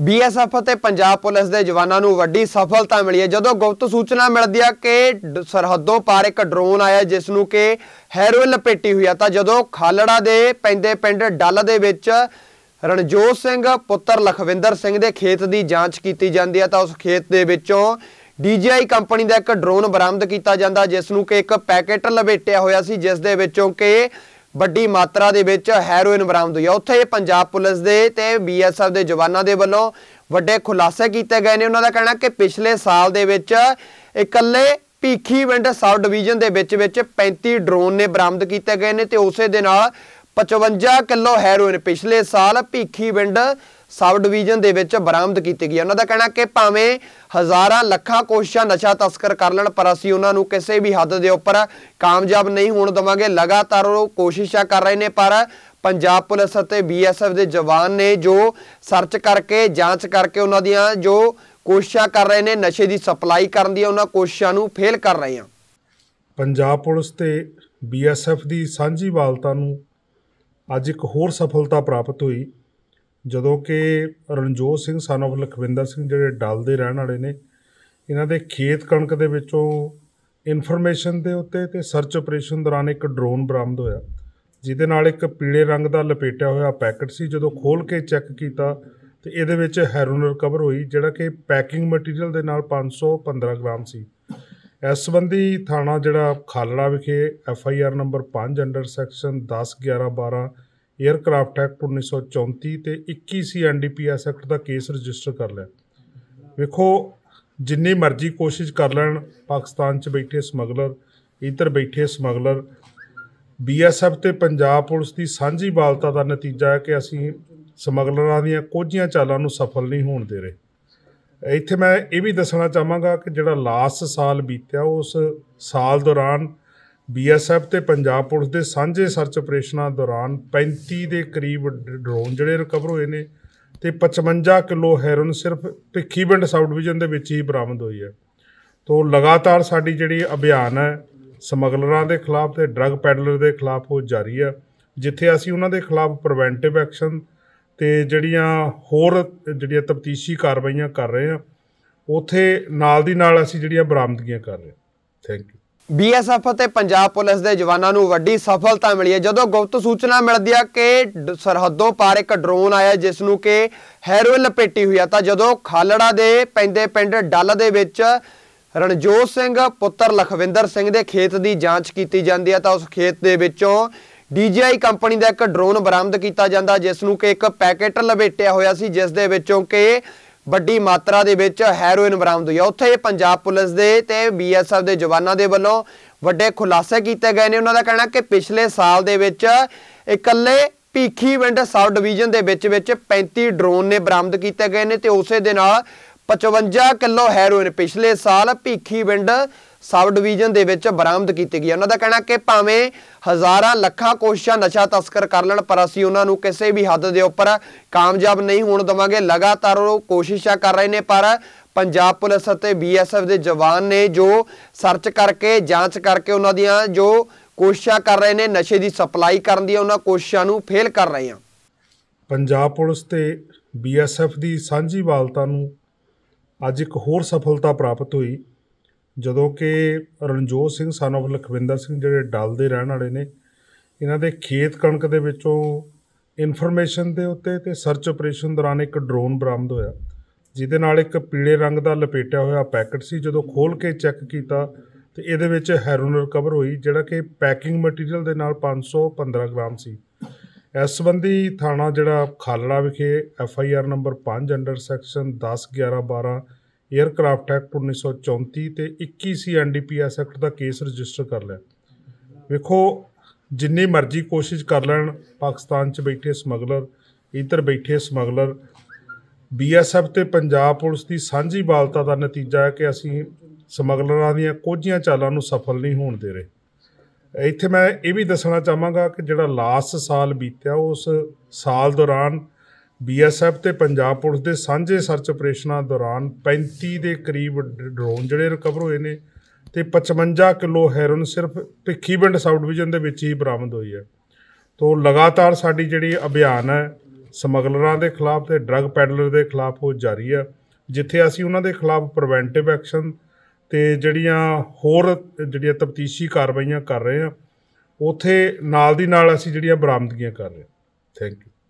BSF ਅਤੇ Punjab police ਦੇ ਜਵਾਨਾਂ ਨੂੰ ਵੱਡੀ ਸਫਲਤਾ ਮਿਲੀ ਹੈ ਜਦੋਂ ਗੁਪਤ ਸੂਚਨਾ ਮਿਲਦੀ ਹੈ ਕਿ ਸਰਹੱਦੋਂ ਪਾਰ ਇੱਕ ਡਰੋਨ ਆਇਆ ਜਿਸ ਨੂੰ ਕਿ ਹੈਰੋਇਨ ਲਪੇਟੀ ਹੋਈ ਆ ਤਾਂ ਜਦੋਂ ਖਾਲੜਾ ਦੇ ਪੈਂਦੇ ਪਿੰਡ ਡੱਲ ਦੇ ਵਿੱਚ ਰਣਜੋਤ ਸਿੰਘ ਪੁੱਤਰ ਲਖਵਿੰਦਰ ਸਿੰਘ ਦੇ ਖੇਤ ਦੀ ਜਾਂਚ ਕੀਤੀ ਜਾਂਦੀ ਹੈ ਤਾਂ ਉਸ ਖੇਤ ਦੇ ਵਿੱਚੋਂ ਡੀਜੀਆਈ ਕੰਪਨੀ ਦਾ ਇੱਕ ਡਰੋਨ ਬਰਾਮਦ ਕੀਤਾ ਜਾਂਦਾ ਜਿਸ ਨੂੰ ਕਿ ਇੱਕ ਪੈਕੇਟ ਲਪੇਟਿਆ ਹੋਇਆ ਸੀ ਜਿਸ ਦੇ ਵਿੱਚੋਂ ਕਿ ਵੱਡੀ ਮਾਤਰਾ ਦੇ ਵਿੱਚ ਹੈਰੋਇਨ ਬਰਾਮਦ ਹੋਈ ਹੈ ਉੱਥੇ ਪੰਜਾਬ ਪੁਲਿਸ ਦੇ ਤੇ ਬੀਐਸਐਫ ਦੇ ਜਵਾਨਾਂ ਦੇ ਵੱਲੋਂ ਵੱਡੇ ਖੁਲਾਸੇ ਕੀਤੇ ਗਏ ਨੇ ਉਹਨਾਂ ਦਾ ਕਹਿਣਾ ਕਿ ਪਿਛਲੇ ਸਾਲ ਦੇ ਵਿੱਚ ਇਕੱਲੇ ਵਿੰਡ ਸਬ ਡਿਵੀਜ਼ਨ ਦੇ ਵਿੱਚ ਵਿੱਚ 35 ਡਰੋਨ ਨੇ ਬਰਾਮਦ ਕੀਤੇ ਗਏ ਨੇ ਤੇ ਉਸੇ ਦੇ ਨਾਲ 55 ਕਿਲੋ ਹੈਰੋਇਨ ਪਿਛਲੇ ਸਾਲ ਵਿੰਡ ਸਬ ਡਿਵੀਜ਼ਨ ਦੇ ਵਿੱਚ ਬਰਾਮਦ ਕੀਤੀ ਗਈ ਉਹਨਾਂ ਦਾ ਕਹਿਣਾ ਕਿ ਭਾਵੇਂ ਹਜ਼ਾਰਾਂ ਲੱਖਾਂ ਕੋਸ਼ਿਸ਼ਾਂ ਨਸ਼ਾ ਤਸਕਰ ਕਰ ਲੈਣ ਪਰ ਅਸੀਂ ਉਹਨਾਂ ਨੂੰ ਕਿਸੇ ਵੀ ਹੱਦ ਦੇ ਉੱਪਰ ਕਾਮਯਾਬ ਨਹੀਂ ਹੋਣ ਦਵਾਂਗੇ ਲਗਾਤਾਰ ਉਹ ਕੋਸ਼ਿਸ਼ਾਂ ਕਰ ਰਹੇ ਨੇ ਪਰ ਪੰਜਾਬ ਪੁਲਿਸ ਅਤੇ ਬੀਐਸਐਫ ਦੇ ਜਵਾਨ ਨੇ ਜੋ ਸਰਚ ਕਰਕੇ ਜਾਂਚ ਕਰਕੇ ਉਹਨਾਂ ਦੀਆਂ ਜੋ ਕੋਸ਼ਿਸ਼ਾਂ ਕਰ ਰਹੇ ਨੇ ਨਸ਼ੇ ਦੀ ਸਪਲਾਈ ਕਰਨ ਦੀ ਉਹਨਾਂ ਕੋਸ਼ਿਸ਼ਾਂ ਨੂੰ ਫੇਲ ਕਰ ਰਹੇ ਆ ਪੰਜਾਬ ਪੁਲਿਸ ਤੇ ਬੀਐਸਐਫ ਦੀ ਸਾਂਝੀ ਵਾਲਤਾ ਨੂੰ ਅੱਜ ਇੱਕ ਹੋਰ ਸਫਲਤਾ ਪ੍ਰਾਪਤ ਹੋਈ ਜਦੋਂ ਕਿ ਰਣਜੋਤ ਸਿੰਘ ਸਨ ਆਫ ਲਖਵਿੰਦਰ ਸਿੰਘ ਜਿਹੜੇ ਡਲ ਦੇ ਰਹਿਣ ਵਾਲੇ ਨੇ ਇਹਨਾਂ ਦੇ ਖੇਤ ਕਣਕ ਦੇ ਵਿੱਚੋਂ ਇਨਫੋਰਮੇਸ਼ਨ ਦੇ ਉੱਤੇ ਤੇ ਸਰਚ ਆਪਰੇਸ਼ਨ ਦੌਰਾਨ ਇੱਕ ਡਰੋਨ ਬਰਾਮਦ ਹੋਇਆ ਜਿਹਦੇ ਨਾਲ ਇੱਕ ਪੀਲੇ ਰੰਗ ਦਾ ਲਪੇਟਿਆ ਹੋਇਆ ਪੈਕਟ ਸੀ ਜਦੋਂ ਖੋਲ ਕੇ ਚੈੱਕ ਕੀਤਾ ਤੇ ਇਹਦੇ ਵਿੱਚ ਹੈਰੋਨ ਰਿਕਵਰ ਹੋਈ ਜਿਹੜਾ ਕਿ ਪੈਕਿੰਗ ਮਟੀਰੀਅਲ ਦੇ ਨਾਲ 515 ਗ੍ਰਾਮ ਸੀ ਇਸ ਸੰਬੰਧੀ ਥਾਣਾ ਜਿਹੜਾ ਖਾਲੜਾ ਵਿਖੇ F I R number 5 under section 10 11 12 aircraft act 1934 ਤੇ 21 ਸੀ ਐਨਡੀਪੀਐਸ ਐਕਟ ਦਾ ਕੇਸ ਰਜਿਸਟਰ ਕਰ ਲਿਆ ਵੇਖੋ ਜਿੰਨੀ ਮਰਜ਼ੀ ਕੋਸ਼ਿਸ਼ ਕਰ ਲੈਣ ਪਾਕਿਸਤਾਨ 'ਚ ਬੈਠੇ ਸਮਗਲਰ ਇਧਰ ਬੈਠੇ ਸਮਗਲਰ ਬੀਐਸਐਫ ਤੇ ਪੰਜਾਬ ਪੁਲਿਸ ਦੀ ਸਾਂਝੀ ਬਾਲਤਾ ਦਾ ਨਤੀਜਾ ਹੈ ਕਿ ਅਸੀਂ ਸਮਗਲਰਾਂ ਦੀਆਂ ਕੋਝੀਆਂ ਚਾਲਾਂ ਨੂੰ ਸਫਲ ਨਹੀਂ ਹੋਣ ਦੇ ਰਹੇ ਇੱਥੇ ਮੈਂ ਇਹ ਵੀ ਦੱਸਣਾ ਚਾਹਾਂਗਾ ਕਿ ਜਿਹੜਾ ਲਾਸਟ ਸਾਲ ਬੀਤਿਆ ਉਸ ਸਾਲ ਦੌਰਾਨ ਬੀਐਸਐਫ ਤੇ ਪੰਜਾਬ ਪੁਲਿਸ ਦੇ ਸਾਂਝੇ ਸਰਚ ਆਪਰੇਸ਼ਨਾਂ ਦੌਰਾਨ 35 ਦੇ ਕਰੀਬ ਡਰੋਨ ਜਿਹੜੇ ਰਿਕਵਰ ਹੋਏ ਨੇ ਤੇ 55 ਕਿਲੋ ਹੈਰਨ ਸਿਰਫ ਭਿੱਖੀਵਿੰਡ ਸਬ ਡਿਵੀਜ਼ਨ ਦੇ ਵਿੱਚ ਹੀ ਬਰਾਮਦ ਹੋਈ ਹੈ ਤੋਂ ਲਗਾਤਾਰ ਸਾਡੀ ਜਿਹੜੀ ਅਭਿਆਨ ਹੈ ਸਮਗਲਰਾਂ ਦੇ ਖਿਲਾਫ ਤੇ ਡਰੱਗ ਪੈਡਲਰ ਦੇ ਖਿਲਾਫ ਉਹ ਜਾਰੀ ਹੈ ਜਿੱਥੇ ਅਸੀਂ ਉਹਨਾਂ ਦੇ ਖਿਲਾਫ ਪ੍ਰੀਵੈਂਟਿਵ ਐਕਸ਼ਨ ਤੇ ਜਿਹੜੀਆਂ ਹੋਰ ਜਿਹੜੀਆਂ ਤਫਤੀਸ਼ੀ ਕਾਰਵਾਈਆਂ ਕਰ ਰਹੇ ਆ ਉਥੇ ਨਾਲ ਦੀ ਨਾਲ ਅਸੀਂ ਜਿਹੜੀਆਂ ਬਰਾਮਦਗੀਆਂ ਕਰ ਰਹੇ ਥੈਂਕ ਯੂ ਬੀਐਸਐਫ ਅਤੇ ਪੰਜਾਬ ਪੁਲਿਸ ਦੇ ਜਵਾਨਾਂ ਨੂੰ ਵੱਡੀ ਸਫਲਤਾ ਮਿਲੀ ਹੈ ਜਦੋਂ ਗੁਪਤ ਸੂਚਨਾ ਮਿਲਦੀ ਹੈ ਕਿ ਸਰਹੱਦੋਂ ਪਾਰ ਇੱਕ ਡਰੋਨ ਆਇਆ ਜਿਸ ਨੂੰ ਕਿ ਹੈਰੋਇਨ ਲਪੇਟੀ ਹੋਈ ਆ ਤਾਂ ਜਦੋਂ ਖਾਲੜਾ ਦੇ ਪੈਂਦੇ ਪਿੰਡ ਡੱਲ ਦੇ ਵਿੱਚ ਰਣਜੋਤ ਸਿੰਘ ਪੁੱਤਰ ਲਖਵਿੰਦਰ ਸਿੰਘ ਦੇ ਖੇਤ ਦੀ ਜਾਂਚ ਕੀਤੀ ਜਾਂਦੀ ਹੈ ਤਾਂ ਉਸ ਖੇਤ ਦੇ ਵਿੱਚੋਂ DJI ਕੰਪਨੀ ਦਾ ਇੱਕ ਡਰੋਨ ਬਰਾਮਦ ਕੀਤਾ ਜਾਂਦਾ ਜਿਸ ਨੂੰ ਕਿ ਇੱਕ ਪੈਕੇਟ ਲਪੇਟਿਆ ਹੋਇਆ ਸੀ ਜਿਸ ਦੇ ਵਿੱਚੋਂ ਕਿ ਵੱਡੀ ਮਾਤਰਾ ਦੇ ਵਿੱਚ ਹੈਰੋਇਨ ਬਰਾਮਦ ਹੋਈ ਹੈ ਉੱਥੇ ਪੰਜਾਬ ਪੁਲਿਸ ਦੇ ਤੇ ਬੀਐਸਐਫ ਦੇ ਜਵਾਨਾਂ ਦੇ ਵੱਲੋਂ ਵੱਡੇ ਖੁਲਾਸੇ ਕੀਤੇ ਗਏ ਨੇ ਉਹਨਾਂ ਦਾ ਕਹਿਣਾ ਕਿ ਪਿਛਲੇ ਸਾਲ ਦੇ ਵਿੱਚ ਇਕੱਲੇ ਪੀਖੀ ਵਿੰਡ ਸਬ ਡਿਵੀਜ਼ਨ ਦੇ ਵਿੱਚ ਵਿੱਚ 35 ਡਰੋਨ ਨੇ ਬਰਾਮਦ ਕੀਤੇ ਗਏ ਨੇ ਤੇ ਉਸੇ ਦੇ ਨਾਲ 55 ਕਿਲੋ ਹੈਰੋਇਨ ਪਿਛਲੇ ਸਾਲ ਭੀਖੀ ਵਿੰਡ ਸਬ ਡਿਵੀਜ਼ਨ ਦੇ ਵਿੱਚ ਬਰਾਮਦ ਕੀਤੀ ਗਈ ਉਹਨਾਂ ਦਾ ਕਹਿਣਾ ਕਿ ਭਾਵੇਂ ਹਜ਼ਾਰਾਂ ਲੱਖਾਂ ਕੋਸ਼ਿਸ਼ਾਂ ਨਸ਼ਾ ਤਸਕਰ ਕਰ ਲੈਣ ਪਰ ਅਸੀਂ ਉਹਨਾਂ ਨੂੰ ਕਿਸੇ ਵੀ ਹੱਦ ਦੇ ਉੱਪਰ ਕਾਮਯਾਬ ਨਹੀਂ ਹੋਣ ਦਵਾਂਗੇ ਲਗਾਤਾਰ ਉਹ ਕੋਸ਼ਿਸ਼ਾਂ ਕਰ ਰਹੇ ਨੇ ਪਰ ਪੰਜਾਬ ਪੁਲਿਸ ਅਤੇ ਬੀਐਸਐਫ ਦੇ ਜਵਾਨ ਨੇ ਜੋ ਸਰਚ ਕਰਕੇ ਜਾਂਚ ਕਰਕੇ ਉਹਨਾਂ ਦੀਆਂ ਜੋ ਕੋਸ਼ਿਸ਼ਾਂ ਕਰ ਰਹੇ ਨੇ ਨਸ਼ੇ ਦੀ ਸਪਲਾਈ ਕਰਨ ਦੀ ਉਹਨਾਂ ਕੋਸ਼ਿਸ਼ਾਂ ਨੂੰ ਫੇਲ ਕਰ ਰਹੇ ਆ ਪੰਜਾਬ ਪੁਲਿਸ ਤੇ ਬੀਐਸਐਫ ਦੀ ਸਾਂਝੀ ਵਾਲਤਾ ਨੂੰ ਅੱਜ ਇੱਕ ਹੋਰ ਸਫਲਤਾ ਪ੍ਰਾਪਤ ਹੋਈ ਜਦੋਂ ਕਿ ਰਣਜੋਤ ਸਿੰਘ ਸਨ ਆਫ ਲਖਵਿੰਦਰ ਸਿੰਘ ਜਿਹੜੇ ਡਲ ਦੇ ਰਹਿਣ ਵਾਲੇ ਨੇ ਇਹਨਾਂ ਦੇ ਖੇਤ ਕਣਕ ਦੇ ਵਿੱਚੋਂ ਇਨਫੋਰਮੇਸ਼ਨ ਦੇ ਉੱਤੇ ਤੇ ਸਰਚ ਆਪਰੇਸ਼ਨ ਦੌਰਾਨ ਇੱਕ ਡਰੋਨ ਬਰਾਮਦ ਹੋਇਆ ਜਿਹਦੇ ਨਾਲ ਇੱਕ ਪੀਲੇ ਰੰਗ ਦਾ ਲਪੇਟਿਆ ਹੋਇਆ ਪੈਕਟ ਸੀ ਜਦੋਂ ਖੋਲ ਕੇ ਚੈੱਕ ਕੀਤਾ ਤੇ ਇਹਦੇ ਵਿੱਚ ਹੈਰੋਨ ਰਿਕਵਰ ਹੋਈ ਜਿਹੜਾ ਕਿ ਪੈਕਿੰਗ ਮਟੀਰੀਅਲ ਦੇ ਨਾਲ 515 ਗ੍ਰਾਮ ਸੀ ਇਸ ਸੰਬੰਧੀ ਥਾਣਾ ਜਿਹੜਾ ਖਾਲੜਾ ਵਿਖੇ F I R number 5 under section 10 11 12 aircraft act 1934 ਤੇ 21 ਸੀ ਐਨਡੀਪੀਐਸ ਐਕਟ ਦਾ ਕੇਸ ਰਜਿਸਟਰ ਕਰ ਲਿਆ ਵੇਖੋ ਜਿੰਨੀ ਮਰਜ਼ੀ ਕੋਸ਼ਿਸ਼ ਕਰ ਲੈਣ ਪਾਕਿਸਤਾਨ 'ਚ ਬੈਠੇ ਸਮਗਲਰ ਇੱਧਰ ਬੈਠੇ ਸਮਗਲਰ ਬੀਐਸਐਫ ਤੇ ਪੰਜਾਬ ਪੁਲਿਸ ਦੀ ਸਾਂਝੀ ਬਾਲਤਾ ਦਾ ਨਤੀਜਾ ਹੈ ਕਿ ਅਸੀਂ ਸਮਗਲਰਾਂ ਦੀਆਂ ਕੋਝੀਆਂ ਚਾਲਾਂ ਨੂੰ ਸਫਲ ਨਹੀਂ ਹੋਣ ਦੇ ਰਹੇ ਇੱਥੇ ਮੈਂ ਇਹ ਵੀ ਦੱਸਣਾ ਚਾਹਾਂਗਾ ਕਿ ਜਿਹੜਾ ਲਾਸਟ ਸਾਲ ਬੀਤਿਆ ਉਸ ਸਾਲ ਦੌਰਾਨ ਬੀਐਸਐਫ ਤੇ ਪੰਜਾਬ ਪੁਲਿਸ ਦੇ ਸਾਂਝੇ ਸਰਚ ਆਪਰੇਸ਼ਨਾਂ ਦੌਰਾਨ 35 ਦੇ ਕਰੀਬ ਡਰੋਨ ਜਿਹੜੇ ਰਿਕਵਰ ਹੋਏ ਨੇ ਤੇ 55 ਕਿਲੋ ਹੈਰਨ ਸਿਰਫ ਭਿੱਖੀਵਿੰਡ ਸਬ ਡਿਵੀਜ਼ਨ ਦੇ ਵਿੱਚ ਹੀ ਬਰਾਮਦ ਹੋਈ ਹੈ ਤੋਂ ਲਗਾਤਾਰ ਸਾਡੀ ਜਿਹੜੀ ਅਭਿਆਨ ਹੈ ਸਮਗਲਰਾਂ ਦੇ ਖਿਲਾਫ ਤੇ ਡਰੱਗ ਪੈਡਲਰ ਦੇ ਖਿਲਾਫ ਉਹ ਜਾਰੀ ਹੈ ਜਿੱਥੇ ਅਸੀਂ ਉਹਨਾਂ ਦੇ ਖਿਲਾਫ ਪ੍ਰੀਵੈਂਟਿਵ ਐਕਸ਼ਨ ਤੇ ਜਿਹੜੀਆਂ ਹੋਰ ਜਿਹੜੀਆਂ ਤਫਤੀਸ਼ੀ ਕਾਰਵਾਈਆਂ ਕਰ ਰਹੇ ਆ ਉਥੇ ਨਾਲ ਦੀ ਨਾਲ ਅਸੀਂ ਜਿਹੜੀਆਂ ਬਰਾਮਦਗੀਆਂ ਕਰ ਰਹੇ ਥੈਂਕ ਯੂ